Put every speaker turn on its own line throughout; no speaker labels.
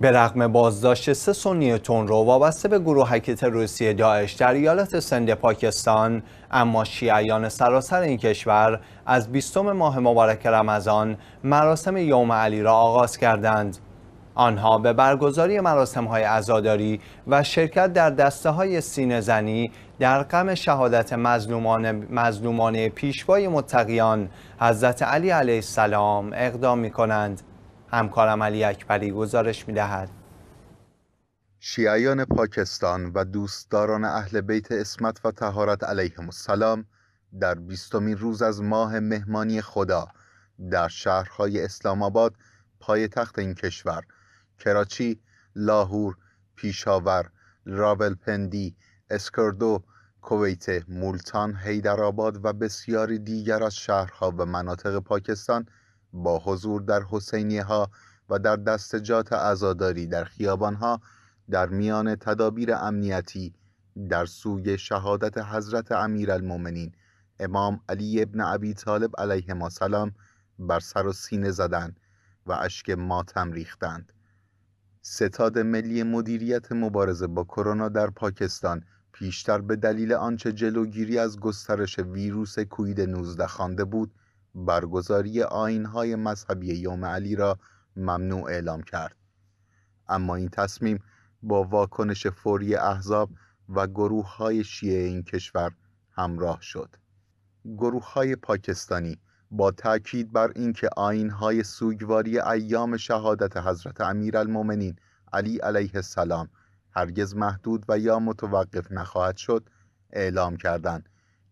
به رغم بازداشت سه سنی رو وابسته به گروهک تروریستی داعش در ایالت سند پاکستان اما شیعیان سراسر این کشور از بیستم ماه مبارک رمضان مراسم یوم علی را آغاز کردند آنها به برگزاری مراسم های عزاداری و شرکت در دسته های سینه زنی در غم شهادت مظلومان مظلومان پیشوای متقیان حضرت علی علیه السلام اقدام می کنند. همکارم علی اکبری گزارش می دهد.
شیعیان پاکستان و دوستداران اهل بیت اسمت و تهارت علیهم السلام در بیستمین روز از ماه مهمانی خدا در شهرهای اسلام آباد پایتخت این کشور کراچی، لاهور، پیشاور، راولپندی، اسکردو، کویت، مولتان، هیدرآباد و بسیاری دیگر از شهرها و مناطق پاکستان با حضور در حسینیه ها و در دستجات عزاداری در خیابان ها در میان تدابیر امنیتی در سوی شهادت حضرت امیرالمؤمنین امام علی ابن ابی طالب علیه ما سلام بر سر و سینه زدند و اشک ماتم ریختند ستاد ملی مدیریت مبارزه با کرونا در پاکستان پیشتر به دلیل آنچه جلوگیری از گسترش ویروس کوید 19 خوانده بود برگزاری آینهای مذهبی یوم علی را ممنوع اعلام کرد اما این تصمیم با واکنش فوری احزاب و گروه های شیعه این کشور همراه شد گروه های پاکستانی با تاکید بر اینکه آینهای سوگواری ایام شهادت حضرت امیرالمؤمنین علی علیه السلام هرگز محدود و یا متوقف نخواهد شد اعلام کردند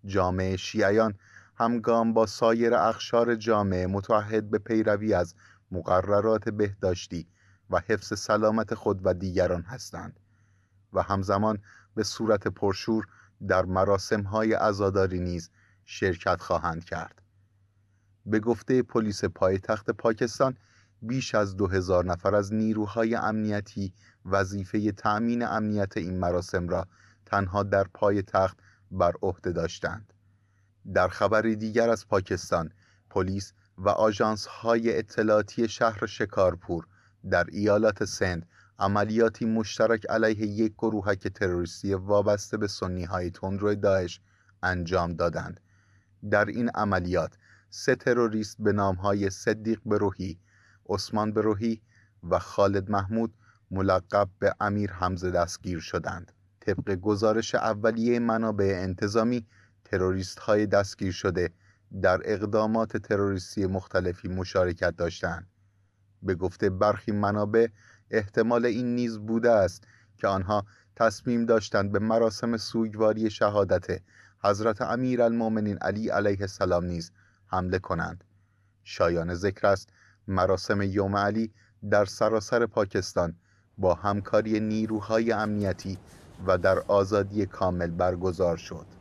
جامعه شیعیان همگام با سایر اخشار جامعه متحد به پیروی از مقررات بهداشتی و حفظ سلامت خود و دیگران هستند و همزمان به صورت پرشور در مراسم های عزاداری نیز شرکت خواهند کرد به گفته پلیس پایتخت پاکستان بیش از دو نفر از نیروهای امنیتی وظیفه تأمین امنیت این مراسم را تنها در پایتخت بر عهده داشتند در خبر دیگر از پاکستان پلیس و آجانس های اطلاعاتی شهر شکارپور در ایالات سند عملیاتی مشترک علیه یک گروهک تروریستی وابسته به سنی های تندرو داعش انجام دادند در این عملیات سه تروریست به نام های صدیق بروهی، عثمان بروهی و خالد محمود ملقب به امیر حمزه دستگیر شدند طبق گزارش اولیه منابع انتظامی تروریست های دستگیر شده در اقدامات تروریستی مختلفی مشارکت داشتند به گفته برخی منابع احتمال این نیز بوده است که آنها تصمیم داشتند به مراسم سوگواری شهادت حضرت المومنین علی علیه السلام نیز حمله کنند شایان ذکر است مراسم یوم علی در سراسر پاکستان با همکاری نیروهای امنیتی و در آزادی کامل برگزار شد